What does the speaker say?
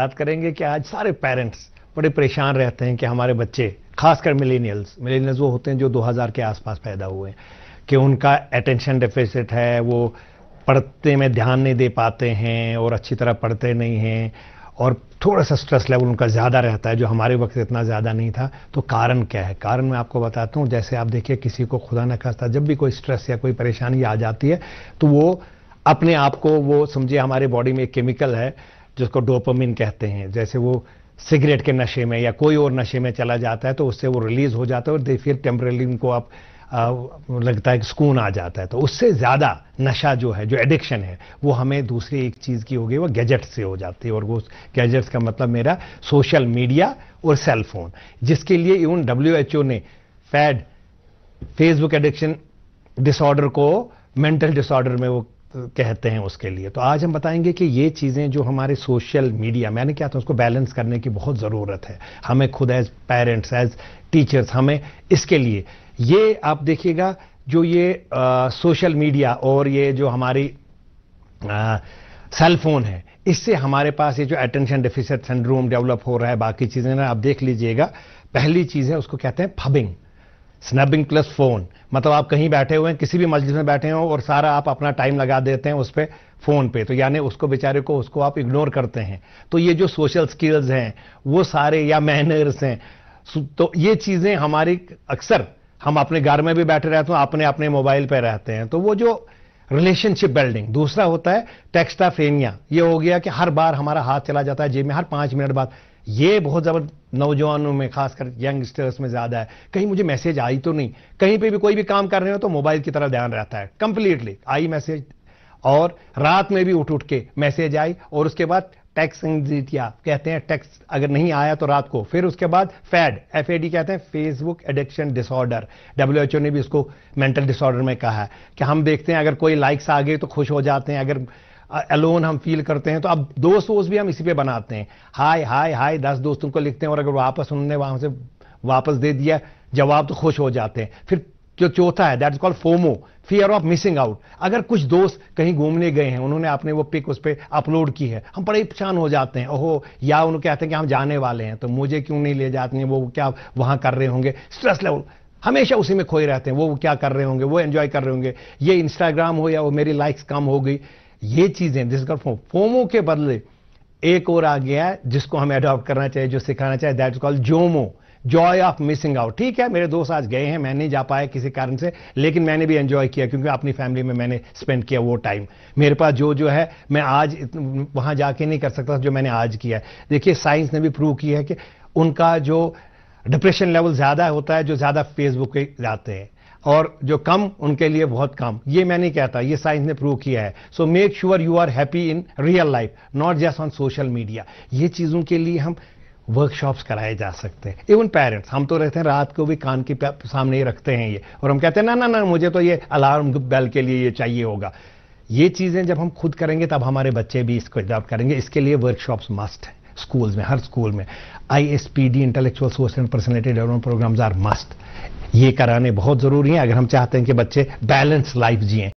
बात करेंगे कि आज सारे पेरेंट्स बड़े परेशान रहते हैं कि हमारे बच्चे खासकर मिलेनियल्स मिलेनियल्स वो होते हैं जो 2000 के आसपास पैदा हुए हैं कि उनका अटेंशन डेफिसिट है वो पढ़ते में ध्यान नहीं दे पाते हैं और अच्छी तरह पढ़ते नहीं हैं और थोड़ा सा स्ट्रेस लेवल उनका ज़्यादा रहता है जो हमारे वक्त इतना ज़्यादा नहीं था तो कारण क्या है कारण मैं आपको बताता हूँ जैसे आप देखिए किसी को खुदा न खास्ता जब भी कोई स्ट्रेस या कोई परेशानी आ जाती है तो वो अपने आप को वो समझिए हमारे बॉडी में एक केमिकल है जिसको डोपामिन कहते हैं जैसे वो सिगरेट के नशे में या कोई और नशे में चला जाता है तो उससे वो रिलीज हो जाता है और फिर टेम्परेली उनको आप आ, लगता है कि सुकून आ जाता है तो उससे ज़्यादा नशा जो है जो एडिक्शन है वो हमें दूसरी एक चीज़ की हो गई वो गैजेट से हो जाती है और वो गैजेट्स का मतलब मेरा सोशल मीडिया और सेल फोन जिसके लिए इवन डब्ल्यू ने फैड फेसबुक एडिक्शन डिसऑर्डर को मेंटल डिसऑर्डर में वो कहते हैं उसके लिए तो आज हम बताएंगे कि ये चीज़ें जो हमारे सोशल मीडिया मैंने क्या था उसको बैलेंस करने की बहुत ज़रूरत है हमें खुद एज पेरेंट्स एज टीचर्स हमें इसके लिए ये आप देखिएगा जो ये आ, सोशल मीडिया और ये जो हमारी सेलफोन है इससे हमारे पास ये जो अटेंशन डिफिसिट सिंड्रोम डेवलप हो रहा है बाकी चीज़ें ना आप देख लीजिएगा पहली चीज़ है उसको कहते हैं फबिंग स्नैबिंग प्लस फ़ोन मतलब आप कहीं बैठे हुए हैं किसी भी मस्जिद में बैठे हो और सारा आप अपना टाइम लगा देते हैं उस पर फ़ोन पे तो यानी उसको बेचारे को उसको आप इग्नोर करते हैं तो ये जो सोशल स्किल्स हैं वो सारे या मैनर्स हैं तो ये चीज़ें हमारी अक्सर हम अपने घर में भी बैठे रहते हैं अपने अपने मोबाइल पर रहते हैं तो वो जो रिलेशनशिप बिल्डिंग दूसरा होता है टेक्स्टाफेनिया ये हो गया कि हर बार हमारा हाथ चला जाता है जेब में हर पाँच मिनट बाद ये बहुत ज़बरदस्त नौजवानों में खासकर यंगस्टर्स में ज़्यादा है कहीं मुझे मैसेज आई तो नहीं कहीं पे भी कोई भी काम कर रहे हो तो मोबाइल की तरह ध्यान रहता है कंप्लीटली आई मैसेज और रात में भी उठ उठ के मैसेज आई और उसके बाद टैक्स एंगजिटिया कहते हैं टैक्स अगर नहीं आया तो रात को फिर उसके बाद फैड एफ कहते हैं फेसबुक एडिक्शन डिसऑर्डर डब्ल्यू ने भी इसको मेंटल डिसऑर्डर में कहा है कि हम देखते हैं अगर कोई लाइक्स आ गए तो खुश हो जाते हैं अगर अलोन हम फील करते हैं तो अब दोस्त वोस्त भी हम इसी पे बनाते हैं हाय हाय हाय दस दोस्तों को लिखते हैं और अगर वापस उन्होंने वहां से वापस दे दिया जवाब तो खुश हो जाते हैं फिर जो चौथा है that is called FOMO fear of missing out अगर कुछ दोस्त कहीं घूमने गए हैं उन्होंने आपने वो पिक उस पर अपलोड की है हम बड़े परेशान हो जाते हैं ओहो या उन्होंने कहते हैं कि हम जाने वाले हैं तो मुझे क्यों नहीं ले जाते हैं वो क्या वहाँ कर रहे होंगे स्ट्रेस लेवल हमेशा उसी में खोए रहते हैं वो क्या कर रहे होंगे वो एंजॉय कर रहे होंगे ये इंस्टाग्राम हो या वो मेरी लाइक्स कम हो गई ये चीजें जिसका फॉर्म फोमो के बदले एक और आ गया है जिसको हमें अडॉप्ट करना चाहिए जो सिखाना चाहिए that is called JOMO joy of missing out ठीक है मेरे दोस्त आज गए हैं मैं नहीं जा पाया किसी कारण से लेकिन मैंने भी एंजॉय किया क्योंकि अपनी फैमिली में मैंने स्पेंड किया वो टाइम मेरे पास जो जो है मैं आज वहां जाके नहीं कर सकता जो मैंने आज किया देखिए साइंस ने भी प्रूव किया है कि उनका जो डिप्रेशन लेवल ज़्यादा होता है जो ज़्यादा फेसबुक पे जाते हैं और जो कम उनके लिए बहुत कम ये मैं नहीं कहता ये साइंस ने प्रूव किया है so make sure you are happy in real life not just on social media ये चीज़ों के लिए हम वर्कशॉप्स कराए जा सकते हैं इवन पेरेंट्स हम तो रहते हैं रात को भी कान के सामने ही रखते हैं ये और हम कहते हैं ना ना ना मुझे तो ये अलार्म बेल के लिए ये चाहिए होगा ये चीज़ें जब हम खुद करेंगे तब हमारे बच्चे भी इसको एडॉप्ट करेंगे इसके लिए वर्कशॉप्स मस्ट हैं स्कूल्स में हर स्कूल में I S P D intellectual social and personality development programs are must ये कराने बहुत ज़रूरी हैं अगर हम चाहते हैं कि बच्चे बैलेंस लाइफ जिए